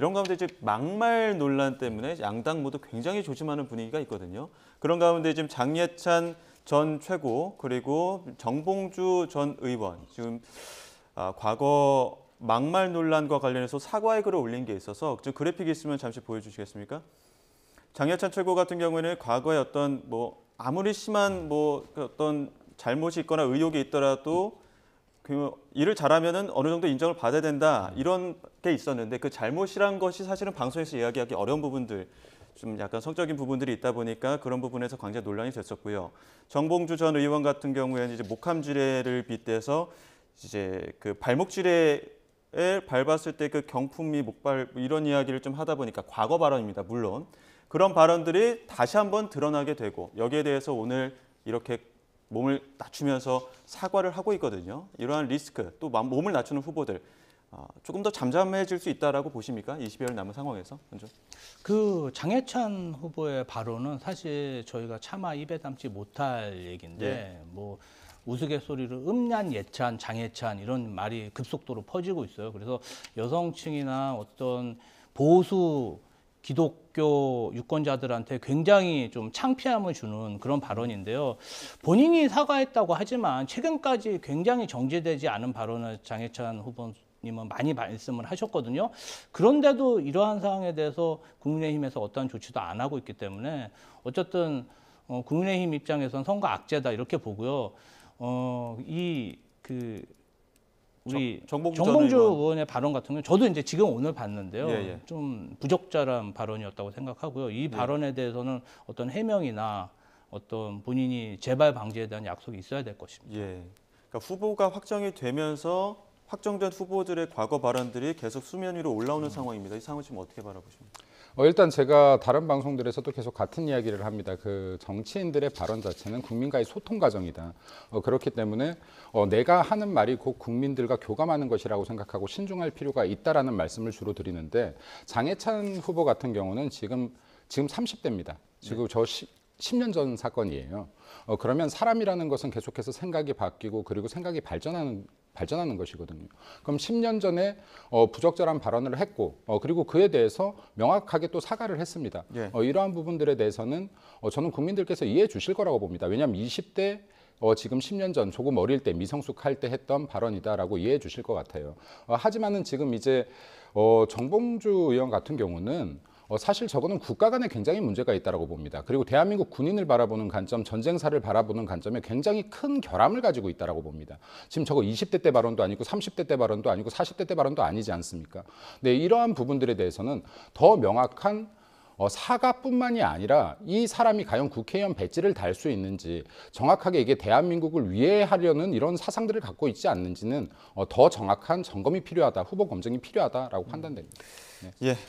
이런 가운데 이제 막말 논란 때문에 양당 모두 굉장히 조심하는 분위기가 있거든요. 그런 가운데 지금 장예찬 전 최고 그리고 정봉주 전 의원 지금 아, 과거 막말 논란과 관련해서 사과의 글을 올린 게 있어서 지그래픽 있으면 잠시 보여주시겠습니까? 장여찬 최고 같은 경우에는 과거에 어떤 뭐 아무리 심한 뭐 어떤 잘못이 있거나 의혹이 있더라도 그 일을 잘하면 어느 정도 인정을 받아야 된다 이런 게 있었는데 그 잘못이란 것이 사실은 방송에서 이야기하기 어려운 부분들 좀 약간 성적인 부분들이 있다 보니까 그런 부분에서 광장 논란이 됐었고요. 정봉주 전 의원 같은 경우에는 이제 목함지뢰를 빗대서 이제 그 발목지뢰에 밟았을 때 그 경품이 목발 이런 이야기를 좀 하다 보니까 과거 발언입니다. 물론 그런 발언들이 다시 한번 드러나게 되고 여기에 대해서 오늘 이렇게 몸을 낮추면서 사과를 하고 있거든요. 이러한 리스크, 또 몸을 낮추는 후보들 어, 조금 더 잠잠해질 수 있다라고 보십니까? 20여일 남은 상황에서 먼저. 그 장해찬 후보의 발언은 사실 저희가 차마 입에 담지 못할 얘기인데 예. 뭐 우스갯소리로 음란 예찬, 장해찬 이런 말이 급속도로 퍼지고 있어요. 그래서 여성층이나 어떤 보수 기독교 유권자들한테 굉장히 좀 창피함을 주는 그런 발언인데요. 본인이 사과했다고 하지만 최근까지 굉장히 정제되지 않은 발언을 장해찬 후보님은 많이 말씀을 하셨거든요. 그런데도 이러한 상황에 대해서 국민의힘에서 어떠한 조치도 안 하고 있기 때문에 어쨌든 어, 국민의힘 입장에선 선거 악재다 이렇게 보고요. 어, 이그 우리 정봉주, 의원. 의 발언 같은 경우 저도 이제 지금 오늘 봤는데요. 예, 예. 좀 부적절한 발언이었다고 생각하고요. 이 예. 발언에 대해서는 어떤 해명이나 어떤 본인이 재발 방지에 대한 약속이 있어야 될 것입니다. 예. 그러니까 후보가 확정이 되면서 확정된 후보들의 과거 발언들이 계속 수면 위로 올라오는 음. 상황입니다. 이 상황 을 지금 어떻게 바라보십니까? 어, 일단 제가 다른 방송들에서도 계속 같은 이야기를 합니다. 그 정치인들의 발언 자체는 국민과의 소통 과정이다. 어, 그렇기 때문에 어, 내가 하는 말이 곧 국민들과 교감하는 것이라고 생각하고 신중할 필요가 있다라는 말씀을 주로 드리는데 장해찬 후보 같은 경우는 지금 지금 30대입니다. 지금 네. 저 시, 10년 전 사건이에요. 어, 그러면 사람이라는 것은 계속해서 생각이 바뀌고 그리고 생각이 발전하는 발전하는 것이거든요. 그럼 10년 전에 어, 부적절한 발언을 했고 어, 그리고 그에 대해서 명확하게 또 사과를 했습니다. 예. 어, 이러한 부분들에 대해서는 어, 저는 국민들께서 이해해 주실 거라고 봅니다. 왜냐하면 20대 어, 지금 10년 전 조금 어릴 때 미성숙할 때 했던 발언이다라고 이해해 주실 것 같아요. 어, 하지만은 지금 이제 어, 정봉주 의원 같은 경우는 어, 사실 저거는 국가 간에 굉장히 문제가 있다고 봅니다. 그리고 대한민국 군인을 바라보는 관점, 전쟁사를 바라보는 관점에 굉장히 큰 결함을 가지고 있다고 봅니다. 지금 저거 20대 때 발언도 아니고 30대 때 발언도 아니고 40대 때 발언도 아니지 않습니까? 네, 이러한 부분들에 대해서는 더 명확한 어, 사과뿐만이 아니라 이 사람이 과연 국회의원 배지를 달 수 있는지 정확하게 이게 대한민국을 위해하려는 이런 사상들을 갖고 있지 않는지는 어, 더 정확한 점검이 필요하다, 후보 검증이 필요하다라고 음. 판단됩니다. 네. 예.